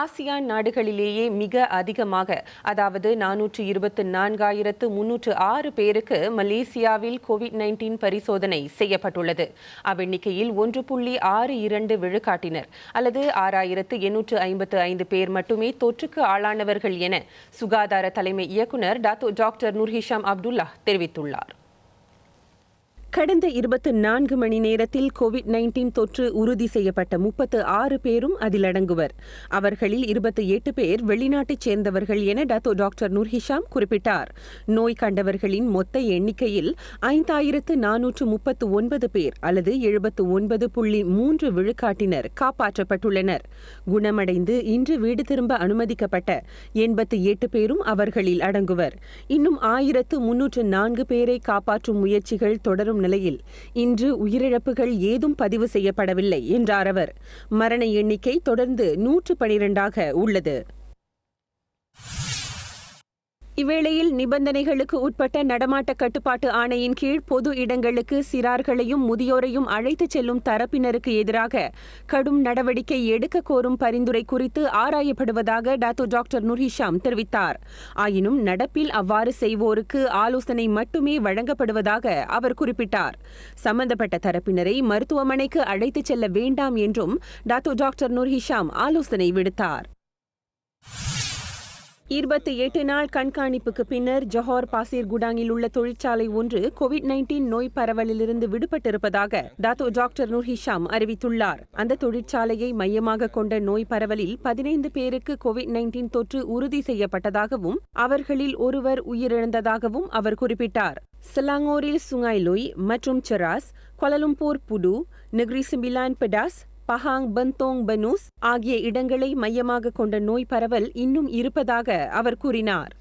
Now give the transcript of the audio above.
ASEAN நாடுகளிலேயே மிக அதிகமாக அதாவது நானூற்று இருபத்தி நான்காயிரத்து முன்னூற்று ஆறு பேருக்கு மலேசியாவில் கோவிட் நைன்டீன் பரிசோதனை செய்யப்பட்டுள்ளது அவ்வெண்ணிக்கையில் ஒன்று புள்ளி ஆறு இரண்டு விழுக்காட்டினர் அல்லது ஆறாயிரத்து எண்ணூற்று ஐம்பத்து ஐந்து பேர் மட்டுமே தொற்றுக்கு ஆளானவர்கள் என சுகாதார தலைமை இயக்குநர் டாக்டர் நூர்ஹிஷாம் அப்துல்லா தெரிவித்துள்ளார் கடந்த இருபத்து நான்கு மணி நேரத்தில் கோவிட் நைன்டீன் தொற்று உறுதி செய்யப்பட்ட முப்பத்து ஆறு பேரும் அதில் அடங்குவர் அவர்களில் இருபத்தி எட்டு பேர் வெளிநாட்டைச் சேர்ந்தவர்கள் என டத்தோ டாக்டர் நுர்ஹிஷாம் குறிப்பிட்டார் நோய் கண்டவர்களின் மொத்த எண்ணிக்கையில் ஐந்தாயிரத்து நானூற்று முப்பத்து ஒன்பது பேர் அல்லது எழுபத்து ஒன்பது புள்ளி மூன்று விழுக்காட்டினர் காப்பாற்றப்பட்டுள்ளனர் குணமடைந்து இன்று வீடு திரும்ப அனுமதிக்கப்பட்ட எண்பத்து எட்டு பேரும் அவர்களில் அடங்குவர் இன்னும் ஆயிரத்து முன்னூற்று நான்கு பேரை காப்பாற்றும் முயற்சிகள் தொடரும் வரும் நிலையில் இன்று உயிரிழப்புகள் ஏதும் பதிவு செய்யப்படவில்லை என்றார் அவர் மரண எண்ணிக்கை தொடர்ந்து நூற்று பனிரெண்டாக உள்ளது இவ்வேளையில் நிபந்தனைகளுக்கு உட்பட்ட நடமாட்ட கட்டுப்பாட்டு ஆணையின் கீழ் பொது இடங்களுக்கு சிறார்களையும் முதியோரையும் அழைத்துச் செல்லும் தரப்பினருக்கு எதிராக கடும் நடவடிக்கை எடுக்க கோரும் பரிந்துரை குறித்து ஆராயப்படுவதாக டாத்தோ டாக்டர் நுரிஷாம் தெரிவித்தார் ஆயினும் நடப்பில் அவ்வாறு செய்வோருக்கு ஆலோசனை மட்டுமே வழங்கப்படுவதாக அவர் குறிப்பிட்டார் சம்பந்தப்பட்ட தரப்பினரை மருத்துவமனைக்கு அழைத்துச் செல்ல வேண்டாம் என்றும் டாத்தோ டாக்டர் நுர்ஹிஷாம் ஆலோசனை விடுத்தார் இருபத்தி எட்டு நாள் கண்காணிப்புக்கு பின்னர் ஜொஹார் பாசிர் குடாங்கில் உள்ள தொழிற்சாலை ஒன்று கோவிட் நைன்டீன் நோய் பரவலிலிருந்து விடுபட்டிருப்பதாக டாத்தோ டாக்டர் நூர் ஹிஷாம் அறிவித்துள்ளார் அந்த தொழிற்சாலையை மையமாக கொண்ட நோய் பரவலில் பதினைந்து பேருக்கு கோவிட் நைன்டீன் தொற்று உறுதி செய்யப்பட்டதாகவும் அவர்களில் ஒருவர் உயிரிழந்ததாகவும் அவர் குறிப்பிட்டார் சிலாங்கோரில் சுங்காய்லுய் மற்றும் Cheras Kuala Lumpur Pudu Negeri Sembilan Pedas Pahang Bentong பனூஸ் ஆகிய இடங்களை மையமாக கொண்ட நோய் பரவல் இன்னும் இருப்பதாக அவர் கூறினார்